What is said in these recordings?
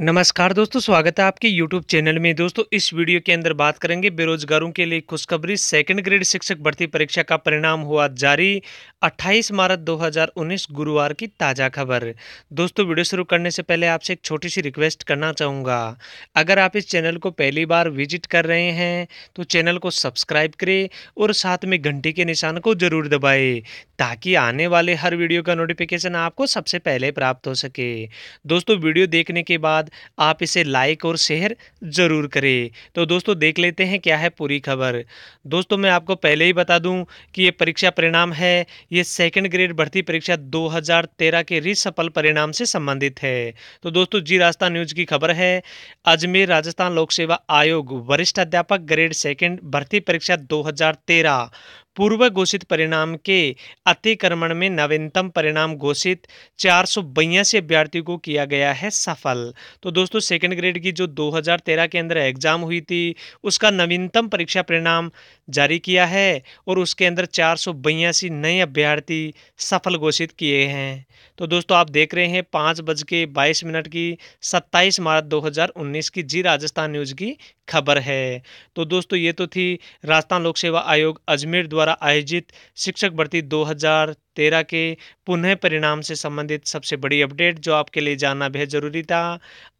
नमस्कार दोस्तों स्वागत है आपके YouTube चैनल में दोस्तों इस वीडियो के अंदर बात करेंगे बेरोजगारों के लिए खुशखबरी सेकंड ग्रेड शिक्षक भर्ती परीक्षा का परिणाम हुआ जारी 28 मार्च 2019 गुरुवार की ताज़ा खबर दोस्तों वीडियो शुरू करने से पहले आपसे एक छोटी सी रिक्वेस्ट करना चाहूँगा अगर आप इस चैनल को पहली बार विजिट कर रहे हैं तो चैनल को सब्सक्राइब करें और साथ में घंटी के निशान को जरूर दबाए ताकि आने वाले हर वीडियो का नोटिफिकेशन आपको सबसे पहले प्राप्त हो सके दोस्तों वीडियो देखने के बाद बाद आप इसे लाइक और शेयर ज़रूर करें तो दोस्तों देख लेते हैं क्या है पूरी खबर दोस्तों मैं आपको पहले ही बता दूं कि ये परीक्षा परिणाम है ये सेकंड ग्रेड भर्ती परीक्षा 2013 के रिसफल परिणाम से संबंधित है तो दोस्तों जी राजस्थान न्यूज़ की खबर है अजमेर राजस्थान लोक सेवा आयोग वरिष्ठ अध्यापक ग्रेड सेकेंड भर्ती परीक्षा दो पूर्व घोषित परिणाम के अतिक्रमण में नवीनतम परिणाम घोषित चार सौ अभ्यर्थियों को किया गया है सफल तो दोस्तों सेकेंड ग्रेड की जो 2013 के अंदर एग्ज़ाम हुई थी उसका नवीनतम परीक्षा परिणाम जारी किया है और उसके अंदर चार नए अभ्यर्थी सफल घोषित किए हैं तो दोस्तों आप देख रहे हैं पाँच बज के बाईस मिनट की सत्ताईस मार्च 2019 की जी राजस्थान न्यूज़ की खबर है तो दोस्तों ये तो थी राजस्थान लोक सेवा आयोग अजमेर द्वारा आयोजित शिक्षक भर्ती हज़ार 2013 के पुनः परिणाम से संबंधित सबसे बड़ी अपडेट जो आपके लिए जानना बेहद ज़रूरी था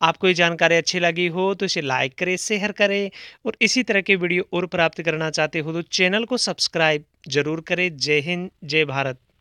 आपको ये जानकारी अच्छी लगी हो तो इसे लाइक करें शेयर करें और इसी तरह के वीडियो और प्राप्त करना चाहते हो तो चैनल को सब्सक्राइब जरूर करें जय हिंद जय भारत